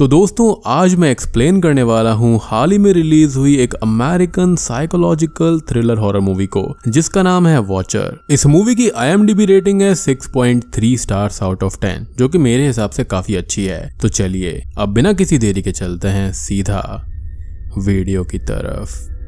तो दोस्तों आज मैं एक्सप्लेन करने वाला हूँ हाल ही में रिलीज हुई एक American psychological thriller horror movie को जिसका नाम है वॉचर इस मूवी की आई रेटिंग है 6.3 स्टार्स आउट ऑफ 10 जो कि मेरे हिसाब से काफी अच्छी है तो चलिए अब बिना किसी देरी के चलते हैं सीधा वीडियो की तरफ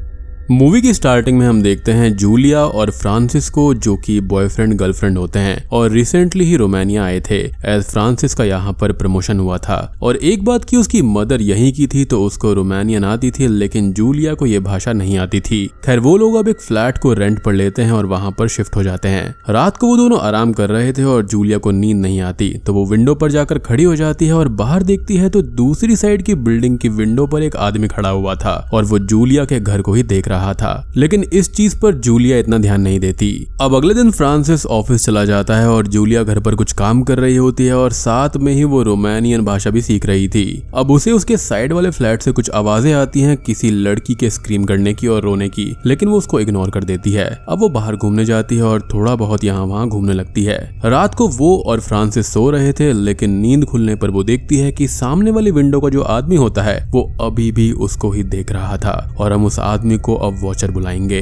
मूवी की स्टार्टिंग में हम देखते हैं जूलिया और फ्रांसिस को जो कि बॉयफ्रेंड गर्लफ्रेंड होते हैं और रिसेंटली ही रोमानिया आए थे एज फ्रांसिस का यहाँ पर प्रमोशन हुआ था और एक बात की उसकी मदर यहीं की थी तो उसको रोमानियन आती थी लेकिन जूलिया को ये भाषा नहीं आती थी खैर वो लोग अब एक फ्लैट को रेंट पर लेते हैं और वहाँ पर शिफ्ट हो जाते हैं रात को वो दोनों आराम कर रहे थे और जूलिया को नींद नहीं आती तो वो विंडो पर जाकर खड़ी हो जाती है और बाहर देखती है तो दूसरी साइड की बिल्डिंग की विंडो पर एक आदमी खड़ा हुआ था और वो जूलिया के घर को ही देख रहा था लेकिन इस चीज पर जूलिया इतना ध्यान नहीं देती अब अगले दिन फ्रांसिस ऑफिस चला जाता है और जूलिया घर पर कुछ काम कर रही होती है और साथ में ही वो रोमानियन भाषा भी सीख रही थी अब उसे उसके साइड वाले फ्लैट से कुछ आवाजें आती हैं किसी लड़की के स्क्रीम करने की और रोने की लेकिन वो उसको इग्नोर कर देती है अब वो बाहर घूमने जाती है और थोड़ा बहुत यहाँ वहाँ घूमने लगती है रात को वो और फ्रांसिस सो रहे थे लेकिन नींद खुलने पर वो देखती है कि सामने वाली विंडो का जो आदमी होता है वो अभी भी उसको ही देख रहा था और हम उस आदमी को अब वॉचर बुलाएंगे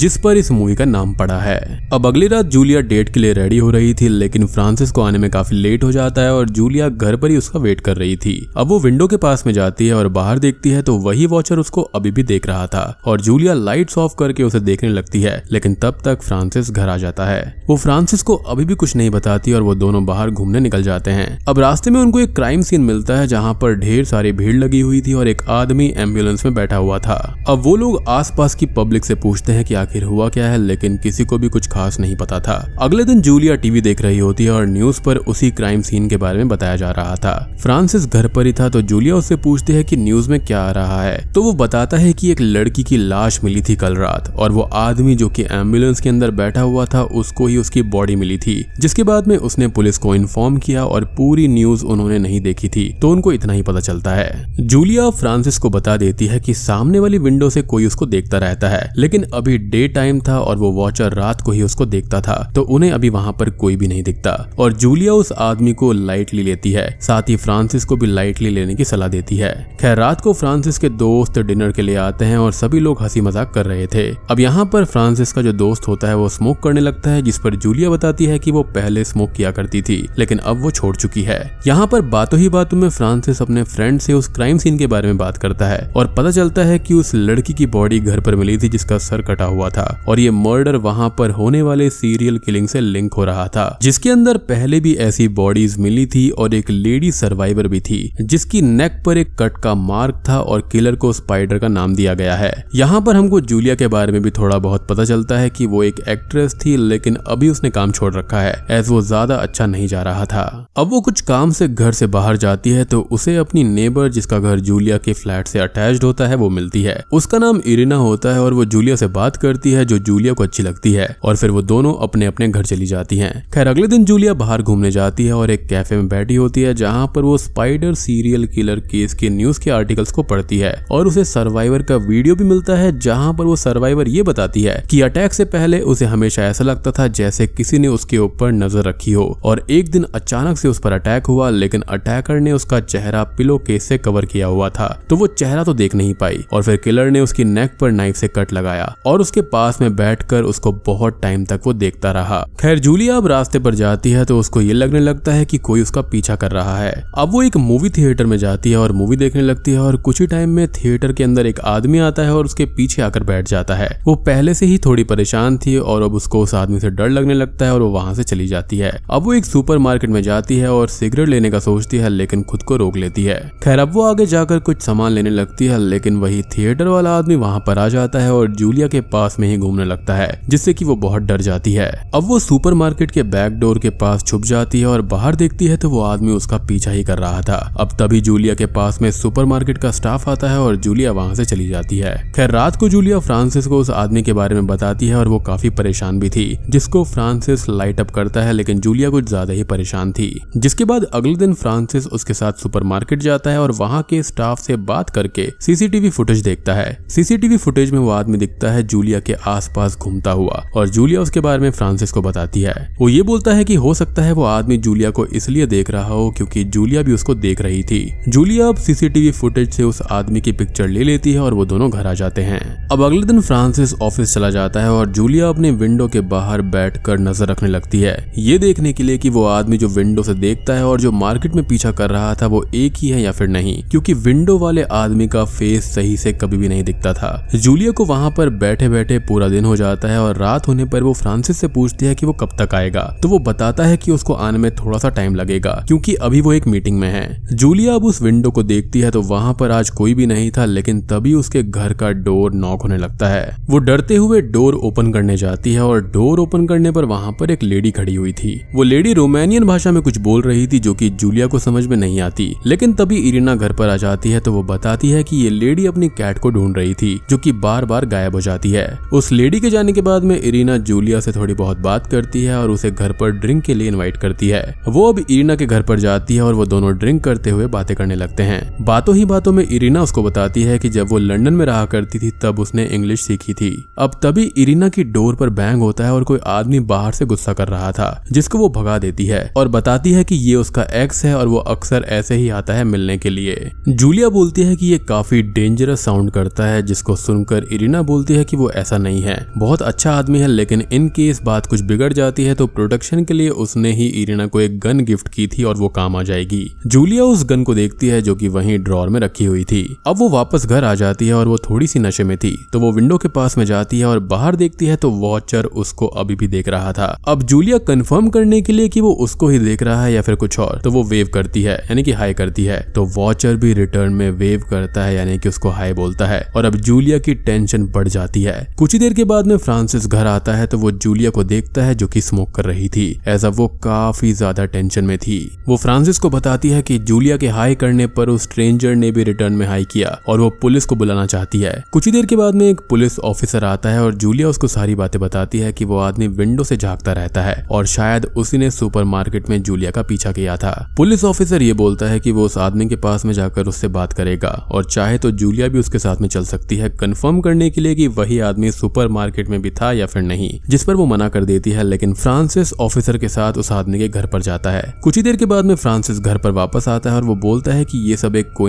जिस पर इस मूवी का नाम पड़ा है अब अगली रात जूलिया डेट के लिए रेडी हो रही थी लेकिन फ्रांसिस को आने में काफी लेट हो जाता है और जूलिया घर पर ही उसका वेट कर रही थी अब वो विंडो के पास में जाती है और बाहर देखती है तो वही वॉचर उसको अभी भी देख रहा था और जूलिया लाइट्स ऑफ करके उसे देखने लगती है लेकिन तब तक फ्रांसिस घर आ जाता है वो फ्रांसिस को अभी भी कुछ नहीं बताती और वो दोनों बाहर घूमने निकल जाते हैं अब रास्ते में उनको एक क्राइम सीन मिलता है जहाँ पर ढेर सारी भीड़ लगी हुई थी और एक आदमी एम्बुलेंस में बैठा हुआ था अब वो लोग आस आसपास की पब्लिक से पूछते हैं कि आखिर हुआ क्या है लेकिन किसी को भी कुछ खास नहीं पता था अगले दिन जूलिया टीवी देख रही होती है और न्यूज पर उसी क्राइम सीन के बारे में बताया जा रहा था फ्रांसिस घर पर ही था तो जूलिया उससे पूछती है की न्यूज में क्या आ रहा है तो वो बताता है की एक लड़की की लाश मिली थी कल रात और वो आदमी जो की एम्बुलेंस के अंदर बैठा हुआ था उसको ही उसकी बॉडी मिली थी जिसके बाद में उसने पुलिस को इन्फॉर्म किया और पूरी न्यूज उन्होंने नहीं देखी थी तो उनको इतना ही पता चलता है जूलिया फ्रांसिस को बता देती है कि सामने वाली विंडो से कोई उसको देख देखता रहता है लेकिन अभी डे टाइम था और वो वॉचर रात को ही उसको देखता था तो उन्हें अभी वहां पर कोई भी नहीं दिखता और जूलिया उस आदमी को लाइटली लेती है साथ ही फ्रांसिस को भी लाइटली लेने की सलाह देती है खैर रात को फ्रांसिस के दोस्त डिनर के लिए आते हैं और सभी लोग हंसी मजाक कर रहे थे अब यहाँ पर फ्रांसिस का जो दोस्त होता है वो स्मोक करने लगता है जिस पर जूलिया बताती है की वो पहले स्मोक किया करती थी लेकिन अब वो छोड़ चुकी है यहाँ पर बातों ही बातों में फ्रांसिस अपने फ्रेंड से उस क्राइम सीन के बारे में बात करता है और पता चलता है की उस लड़की की बॉडी घर घर पर मिली थी जिसका सर कटा हुआ था और ये मर्डर वहां पर होने वाले सीरियल किलिंग से लिंक हो रहा था जिसके अंदर पहले भी ऐसी बॉडीज मिली थी और एक लेडी सर्वाइवर भी थी जिसकी नेक पर एक कट का मार्क था और किलर को स्पाइडर का नाम दिया गया है यहाँ पर हमको जूलिया के बारे में भी थोड़ा बहुत पता चलता है की वो एक एक्ट्रेस थी लेकिन अभी उसने काम छोड़ रखा है एज वो ज्यादा अच्छा नहीं जा रहा था अब वो कुछ काम से घर से बाहर जाती है तो उसे अपनी नेबर जिसका घर जूलिया के फ्लैट से अटैच होता है वो मिलती है उसका नाम इरिना हो होता है और वो जूलिया से बात करती है जो जूलिया को अच्छी लगती है और फिर वो दोनों अपने अपने घर चली जाती है खैर अगले दिन जूलिया बाहर घूमने जाती है और एक कैफे में बैठी होती है जहाँ पर वो स्पाइडर सीरियल किलर केस के न्यूज के आर्टिकल्स को पढ़ती है और उसे सर्वाइवर का वीडियो भी मिलता है जहाँ पर वो सर्वाइवर ये बताती है की अटैक से पहले उसे हमेशा ऐसा लगता था जैसे किसी ने उसके ऊपर नजर रखी हो और एक दिन अचानक से उस पर अटैक हुआ लेकिन अटैकर ने उसका चेहरा पिलो केस से कवर किया हुआ था तो वो चेहरा तो देख नहीं पाई और फिर किलर ने उसकी नेक पर नाइफ से कट लगाया और उसके पास में बैठकर उसको बहुत टाइम तक वो देखता रहा खैर जूलिया अब रास्ते पर जाती है तो उसको ये लगने लगता है कि कोई उसका पीछा कर रहा है अब वो एक मूवी थिएटर में जाती है और मूवी देखने लगती है और कुछ ही टाइम में थिएटर के अंदर एक आदमी आता है और उसके पीछे आकर बैठ जाता है वो पहले से ही थोड़ी परेशान थी और अब उसको उस आदमी से डर लगने लगता है और वो वहां से चली जाती है अब वो एक सुपरमार्केट में जाती है और सिगरेट लेने का सोचती है लेकिन खुद को रोक लेती है खैर अब वो आगे जाकर कुछ सामान लेने लगती है लेकिन वही थिएटर वाला आदमी वहां पर आ आ जाता है और जूलिया के पास में ही घूमने लगता है जिससे की वो बहुत डर जाती है अब वो सुपरमार्केट के बैक डोर के पास छुप जाती है और बाहर देखती है तो वो आदमी उसका पीछा ही कर रहा था अब तभी जूलिया के पास में सुपरमार्केट का स्टाफ आता है और जूलिया वहां से चली जाती है खैर रात को जूलिया फ्रांसिस को उस आदमी के बारे में बताती है और वो काफी परेशान भी थी जिसको फ्रांसिस लाइट अप करता है लेकिन जूलिया कुछ ज्यादा ही परेशान थी जिसके बाद अगले दिन फ्रांसिस उसके साथ सुपरमार्केट जाता है और वहाँ के स्टाफ से बात करके सीसीटीवी फुटेज देखता है सीसीटीवी फुटेज में वो आदमी दिखता है जूलिया के आसपास घूमता हुआ और जूलिया उसके बारे में फ्रांसिस को बताती है वो ये बोलता है कि हो सकता है वो आदमी जूलिया को इसलिए देख रहा हो क्योंकि जूलिया भी उसको देख रही थी जूलिया अब सीसीटीवी फुटेज से उस आदमी की पिक्चर ले लेती है और वो दोनों घर आ जाते हैं अब अगले दिन फ्रांसिस ऑफिस चला जाता है और जूलिया अपने विंडो के बाहर बैठ नजर रखने लगती है ये देखने के लिए की वो आदमी जो विंडो से देखता है और जो मार्केट में पीछा कर रहा था वो एक ही है या फिर नहीं क्योंकि विंडो वाले आदमी का फेस सही से कभी भी नहीं दिखता था जूलिया को वहां पर बैठे बैठे पूरा दिन हो जाता है और रात होने पर वो फ्रांसिस से पूछती है कि वो कब तक आएगा तो वो बताता है कि उसको आने में थोड़ा सा टाइम लगेगा क्योंकि अभी वो एक मीटिंग में है जूलिया अब उस विंडो को देखती है तो वहां पर आज कोई भी नहीं था लेकिन तभी उसके घर का डोर नॉक होने लगता है वो डरते हुए डोर ओपन करने जाती है और डोर ओपन करने पर वहां पर एक लेडी खड़ी हुई थी वो लेडी रोमानियन भाषा में कुछ बोल रही थी जो की जूलिया को समझ में नहीं आती लेकिन तभी इरिना घर पर आ जाती है तो वो बताती है की ये लेडी अपनी कैट को ढूंढ रही थी जो की की बार बार गायब हो जाती है उस लेडी के जाने के बाद में इरीना जूलिया से थोड़ी बहुत बात करती है और उसे घर पर ड्रिंक के लिए इन्वाइट करती है वो अब इरीना के घर पर जाती है और वो दोनों ड्रिंक करते हुए बातें करने लगते हैं बातों ही बातों में इरीना उसको बताती है की जब वो लंडन में रहा करती थी तब उसने इंग्लिश सीखी थी अब तभी इरीना की डोर पर बैंग होता है और कोई आदमी बाहर से गुस्सा कर रहा था जिसको वो भगा देती है और बताती है की ये उसका एक्स है और वो अक्सर ऐसे ही आता है मिलने के लिए जूलिया बोलती है कि ये काफी डेंजरस साउंड करता है जिसको सुन सुनकर इरिना बोलती है कि वो ऐसा नहीं है बहुत अच्छा आदमी है लेकिन इन केस बात कुछ बिगड़ जाती है तो प्रोटेक्शन के लिए उसने ही इरिना को एक गन गिफ्ट की थी और वो काम आ जाएगी जूलिया उस गन को देखती है जो की वही ड्रॉर में रखी हुई थी अब वो वापस घर आ जाती है और वो थोड़ी सी नशे में थी तो वो विंडो के पास में जाती है और बाहर देखती है तो वॉचर उसको अभी भी देख रहा था अब जूलिया कंफर्म करने के लिए कि वो उसको ही देख रहा है या फिर कुछ और तो वो वेव करती है यानी कि हाई करती है तो वॉचर भी रिटर्न में वेव करता है यानी कि उसको हाई बोलता है और अब जूलिया की टेंशन बढ़ जाती है कुछ ही देर के बाद में फ्रांसिस घर आता है तो वो जूलिया को देखता है जो कि स्मोक कर रही थी ऐसा वो काफी ज्यादा टेंशन में थी वो फ्रांसिस को बताती है कि जूलिया के हाई करने पर उस स्ट्रेंजर ने भी रिटर्न में हाई किया और वो पुलिस को बुलाना चाहती है कुछ ही देर के बाद में एक पुलिस ऑफिसर आता है और जूलिया उसको सारी बातें बताती है कि वो आदमी विंडो से झांकता रहता है और शायद उसी ने सुपरमार्केट में जूलिया का पीछा किया था पुलिस ऑफिसर ये बोलता है कि वो उस आदमी के पास में जाकर उससे बात करेगा और चाहे तो जूलिया भी उसके साथ में चल सकती है कंफर्म करने के लिए कि वही आदमी सुपरमार्केट में भी था या फिर नहीं जिस पर वो मना कर देती है लेकिन फ्रांसिस ऑफिसर के साथ उस आदमी के घर पर जाता है कुछ ही देर के बाद में फ्रांसिस घर पर वापस आता है और वो बोलता है की ये सब एक को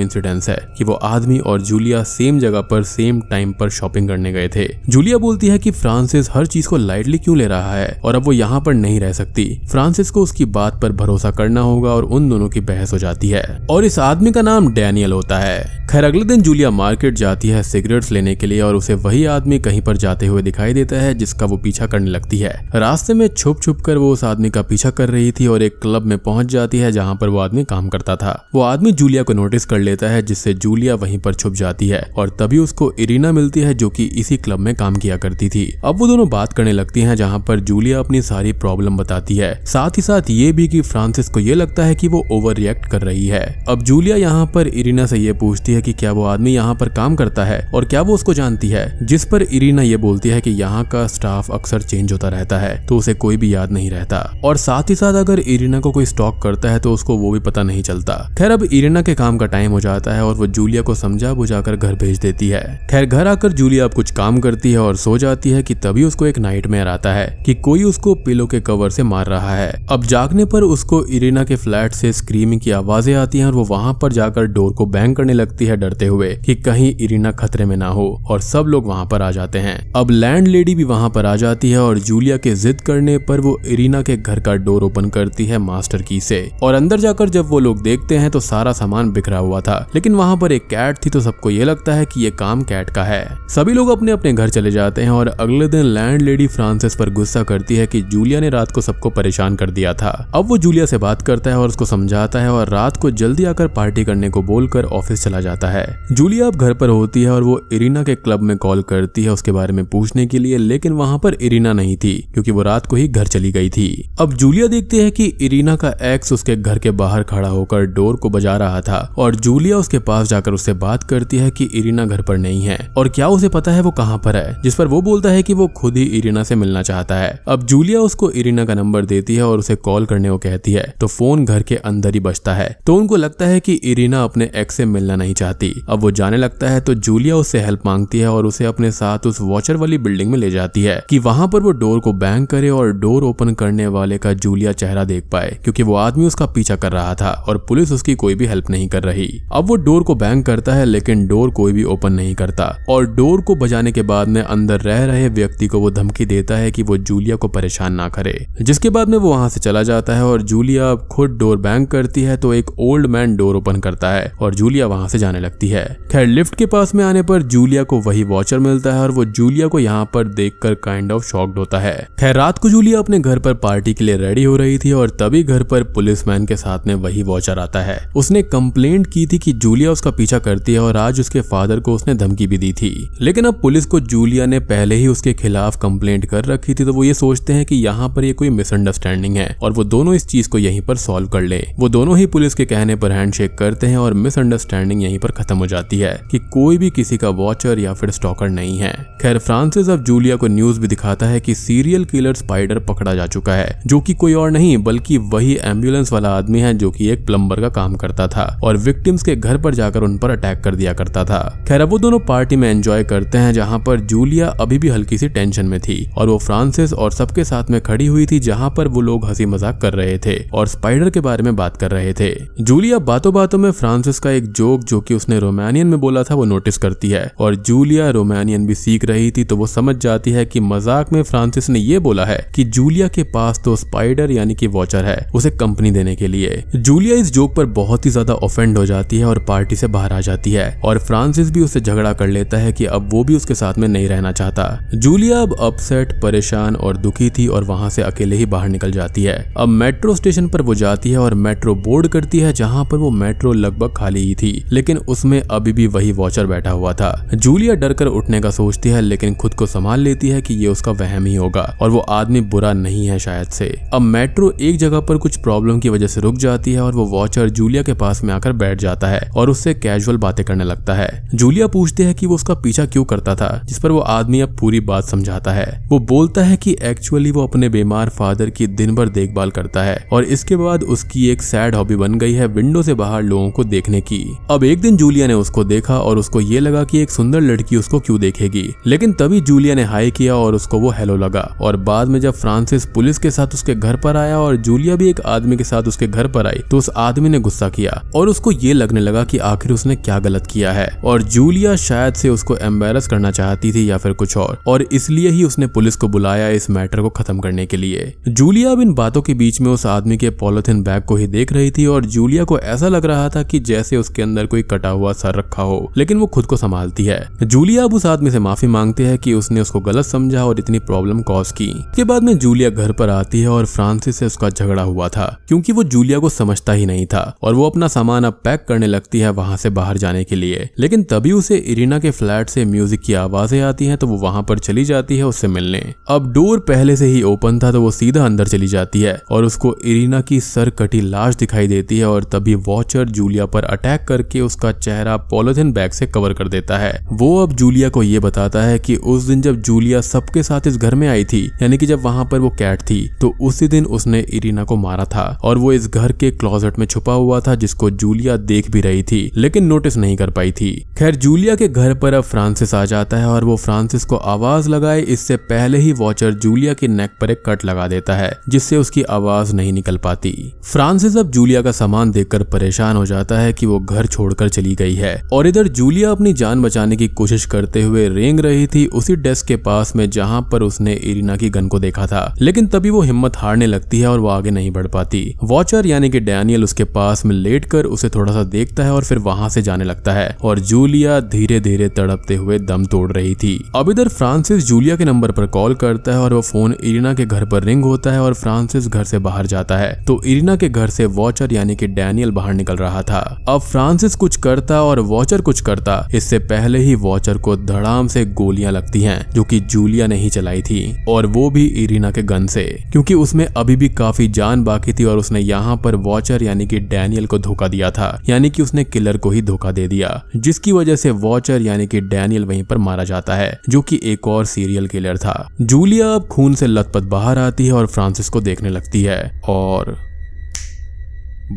है की वो आदमी और जूलिया सेम जगह पर सेम टाइम पर शॉपिंग करने गए थे जूलिया बोलती है की फ्रांसिस हर चीज को लाइटली क्यूँ ले रहा है और अब वो यहाँ पर नहीं रह सकती फ्रांसिस को उसकी बात पर भरोसा करना होगा और उन दोनों की बहस हो जाती है और इस आदमी का नाम डैनियल होता है खैर अगले दिन जूलिया मार्केट जाती है सिगरेट्स लेने के लिए और उसे वही आदमी कहीं पर जाते हुए दिखाई देता है जिसका वो पीछा करने लगती है रास्ते में छुप छुप कर वो उस आदमी का पीछा कर रही थी और एक क्लब में पहुंच जाती है जहां पर वो आदमी काम करता था वो आदमी जूलिया को नोटिस कर लेता है जिससे जूलिया वहीं पर छुप जाती है और तभी उसको इरीना मिलती है जो कि इसी क्लब में काम किया करती थी अब वो दोनों बात करने लगती हैं जहां पर जूलिया अपनी सारी प्रॉब्लम बताती है साथ ही साथ ये भी कि फ्रांसिस को ये लगता है कि वो ओवर रिएक्ट कर रही है अब जूलिया यहाँ पर इरीना से ये पूछती है कि क्या वो आदमी यहाँ पर काम करता है और क्या वो उसको को जानती है जिस पर इरीना ये बोलती है कि यहाँ का स्टाफ अक्सर चेंज होता रहता है तो उसे कोई भी याद नहीं रहता और साथ ही साथ अगर इरीना को कोई स्टॉक करता है तो उसको वो भी पता नहीं चलता खैर अब इरीना के काम का टाइम हो जाता है और वो जूलिया को समझा बुझा घर भेज देती है खैर घर आकर जूलिया अब कुछ काम करती है और सो जाती है की तभी उसको एक नाइट में आता है की कोई उसको पिलो के कवर से मार रहा है अब जागने पर उसको इरीना के फ्लैट से स्क्रीमिंग की आवाजें आती है और वो वहां पर जाकर डोर को बैंग करने लगती है डरते हुए कि कहीं इरीना खतरे में ना हो और सब लोग वहां पर आ जाते हैं अब लैंड लेडी भी वहां पर आ जाती है और जूलिया के जिद करने पर वो इरीना के घर का डोर ओपन करती है मास्टर की से और अंदर जाकर जब वो लोग देखते हैं तो सारा सामान बिखरा हुआ था लेकिन वहां पर एक कैट थी तो सबको ये लगता है की ये काम कैट का है सभी लोग अपने अपने घर चले जाते हैं और अगले दिन लैंड लेडी फ्रांसिस पर गुस्सा करती है की जूलिया ने रात को सबको परेशान कर दिया था अब वो जूलिया से बात करता है और उसको समझाता है और रात को जल्दी आकर पार्टी करने को बोलकर ऑफिस चला जाता है जूलिया अब घर पर होती है और वो इरीना इरीना के क्लब में कॉल करती है उसके बारे में पूछने के लिए लेकिन वहां पर इरीना नहीं थी क्योंकि वो रात को ही घर चली गई थी अब जूलिया देखती है कि इरीना का एक्स उसके घर के बाहर खड़ा होकर डोर को बजा रहा था और जूलिया उसके पास जाकर उससे बात करती है कि इरीना घर पर नहीं है और क्या उसे पता है वो कहाँ पर है जिस पर वो बोलता है कि वो खुद ही इरीना से मिलना चाहता है अब जूलिया उसको इरीना का नंबर देती है और उसे कॉल करने को कहती है तो फोन घर के अंदर ही बचता है तो उनको लगता है कि इरीना अपने एक्स से मिलना नहीं चाहती अब वो जाने लगता है तो जूलिया उससे हेल्प मांगती है और उसे अपने साथ उस वॉचर वाली बिल्डिंग में ले जाती है कि वहां पर वो डोर को बैंग करे और डोर ओपन करने वाले का जूलिया चेहरा देख पाए क्योंकि वो आदमी उसका पीछा कर रहा था और पुलिस उसकी कोई भी हेल्प नहीं कर रही अब वो डोर को बैंग करता है लेकिन डोर कोई भी ओपन नहीं करता और डोर को बजाने के बाद में अंदर रह रहे व्यक्ति को वो धमकी देता है कि वो जूलिया को परेशान ना करे जिसके बाद में वो वहां से चला जाता है और जूलिया अब खुद डोर बैंग करती है तो एक ओल्ड मैन डोर ओपन करता है और जूलिया वहां से जाने लगती है खैर लिफ्ट के पास में आने पर जूलिया जूलिया को वही वॉचर मिलता है और वो जूलिया को यहाँ पर देखकर काइंड ऑफ शॉक्ड होता है खैर रात को जूलिया अपने घर पर पार्टी के लिए रेडी हो रही थी और तभी घर पर मैन के साथ में वही वॉचर आता है उसने कंप्लेंट की थी कि जूलिया उसका पीछा करती है और आज उसके फादर को उसने धमकी भी दी थी लेकिन अब पुलिस को जूलिया ने पहले ही उसके खिलाफ कंप्लेंट कर रखी थी तो वो ये सोचते हैं कि यहाँ पर ये कोई मिसअंडरस्टैंडिंग है और वो दोनों इस चीज को यहीं पर सॉल्व कर ले वो दोनों ही पुलिस के कहने पर हैंडशेक करते हैं और मिसअंडरस्टैंडिंग यहीं पर खत्म हो जाती है कि कोई भी किसी का वॉचर स्टॉकर या फिर स्टॉकर नहीं है खैर फ्रांसिस अब जूलिया को न्यूज भी दिखाता है कि सीरियल किलर स्पाइडर पकड़ा जा चुका है जो कि कोई और नहीं बल्कि वही एम्बुलेंस वाला आदमी है जो कि एक प्लम्बर का काम करता था और विक्टिम्स के घर पर जाकर उन पर अटैक कर दिया करता था खैर अब वो दोनों पार्टी में एंजॉय करते हैं जहाँ पर जूलिया अभी भी हल्की सी टेंशन में थी और वो फ्रांसिस और सबके साथ में खड़ी हुई थी जहाँ पर वो लोग हंसी मजाक कर रहे थे और स्पाइडर के बारे में बात कर रहे थे जूलिया बातों बातों में फ्रांसिस का एक जोक जो कि उसने रोमानियन में बोला था वो नोटिस करती है और जूलिया रोमानियन भी सीख रही थी तो वो समझ जाती है कि मजाक में फ्रांसिस ने ये बोला है कि जूलिया के पास तो स्पाइडर यानी कि वॉचर है उसे कंपनी देने के लिए जूलिया इस जोक पर बहुत ही ज्यादा ऑफेंड हो जाती है और पार्टी से बाहर आ जाती है और फ्रांसिस भी उसे झगड़ा कर लेता है कि अब वो भी उसके साथ में नहीं रहना चाहता जूलिया अब अपसेट परेशान और दुखी थी और वहां से अकेले ही बाहर निकल जाती है अब मेट्रो स्टेशन पर वो जाती है और मेट्रो बोर्ड करती है जहां पर वो मेट्रो लगभग खाली ही थी लेकिन उसमें अभी भी वही वॉचर बैठा हुआ था जूलिया डर कर उठने का सोचती है लेकिन खुद को संभाल लेती है कि ये उसका वहम ही होगा और वो आदमी बुरा नहीं है शायद से अब मेट्रो एक जगह पर कुछ प्रॉब्लम की वजह से रुक जाती है और वो वॉचर जूलिया के पास में आकर बैठ जाता है और उससे कैजुअल बातें करने लगता है जूलिया पूछती है कि वो उसका पीछा क्यों करता था जिस पर वो आदमी अब पूरी बात समझाता है वो बोलता है की एक्चुअली वो अपने बीमार फादर की दिन भर देखभाल करता है और इसके बाद उसकी एक सैड हॉबी बन गई है विंडो से बाहर लोगों को देखने की अब एक दिन जूलिया ने उसको देखा और उसको ये लगा की एक सुंदर सुंदर लड़की उसको क्यों देखेगी लेकिन तभी जूलिया ने हाई किया और उसको वो हेलो लगा और बाद में जब फ्रांसिस पुलिस के साथ उसके घर पर आया और जूलिया भी एक आदमी के साथ उसके घर पर आई तो उस आदमी ने गुस्सा किया और उसको ये लगने लगा की आखिर उसने क्या गलत किया है और जूलिया शायद से उसको एम्बेरस करना चाहती थी या फिर कुछ और और इसलिए ही उसने पुलिस को बुलाया इस मैटर को खत्म करने के लिए जूलिया अब इन बातों के बीच में उस आदमी के पॉलिथिन बैग को ही देख रही थी और जूलिया को ऐसा लग रहा था कि जैसे उसके अंदर कोई कटा हुआ सर रखा हो लेकिन वो खुद को संभालती है जूलिया अब उस आदमी से माफी मांगती है कि उसने उसको गलत समझा और इतनी प्रॉब्लम कॉज की इसके बाद में जूलिया घर पर आती है और फ्रांसिस से उसका झगड़ा हुआ था क्योंकि वो जूलिया को समझता ही नहीं था और वो अपना सामान अब पैक करने लगती है वहां से बाहर जाने के लिए लेकिन तभी उसे इरीना के फ्लैट से म्यूजिक की आवाजें आती है तो वो वहां पर चली जाती है उससे मिलने अब डोर पहले से ही ओपन था तो वो सीधा अंदर चली जाती है और उसको इरीना की सर कटी लाश दिखाई देती है और तभी वॉचर जूलिया पर अटैक करके उसका चेहरा पॉलिथिन बैग से कवर कर देता है वो अब जूलिया को ये बताता है कि उस दिन जब जूलिया सबके साथ इस घर में आई थी यानी कि जब वहां पर वो कैट थी तो उसी दिन उसने इरीना को मारा था और वो इस घर के क्लॉजेट में छुपा हुआ था जिसको जूलिया देख भी रही थी लेकिन नोटिस नहीं कर पाई थी खैर जूलिया के घर पर अब फ्रांसिस आ जाता है और वो फ्रांसिस को आवाज लगाए इससे पहले ही वॉचर जूलिया के नेक पर एक कट लगा देता है जिससे उसकी आवाज नहीं निकल पाती फ्रांसिस अब जूलिया का सामान देखकर परेशान हो जाता है कि वो घर छोड़कर चली गई है और इधर जूलिया अपनी जान बचाने की कोशिश करते हुए रेंग रही थी उसी डेस्क के पास में जहाँ पर उसने इरीना की गन को देखा था लेकिन तभी वो हिम्मत हारने लगती है और वो आगे नहीं बढ़ पाती वॉचर यानी की डैनियल उसके पास में लेट कर उसे थोड़ा सा देखता है और फिर वहां से जाने लगता है और जूलिया धीरे धीरे तड़पते हुए दम तोड़ रही थी अब इधर फ्रांसिस जूलिया के नंबर पर कॉल करता है और वो फोन इरीना के घर पर रिंग होता है और फ्रांसिस घर से बाहर जाता है तो इरीना के घर से वॉचर यानी कि डैनियल बाहर निकल रहा था अब फ्रांसिस कुछ करता और वॉचर कुछ करता इससे पहले ही ही वॉचर को धड़ाम से गोलियां लगती हैं जो कि जूलिया ने ही चलाई थी और वो भी इरीना के गन से क्योंकि उसमें अभी भी काफी जान बाकी थी और उसने यहाँ पर वॉचर यानी कि डैनियल को धोखा दिया था यानी कि उसने किलर को ही धोखा दे दिया जिसकी वजह से वॉचर यानी कि डैनियल वहीं पर मारा जाता है जो कि एक और सीरियल किलर था जूलिया अब खून से लथपथ बाहर आती है और फ्रांसिस को देखने लगती है और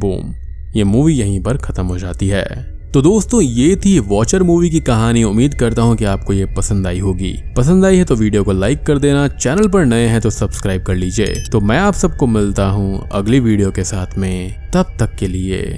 बूम ये मूवी यहीं पर खत्म हो जाती है तो दोस्तों ये थी वॉचर मूवी की कहानी उम्मीद करता हूँ कि आपको ये पसंद आई होगी पसंद आई है तो वीडियो को लाइक कर देना चैनल पर नए हैं तो सब्सक्राइब कर लीजिए तो मैं आप सबको मिलता हूँ अगली वीडियो के साथ में तब तक के लिए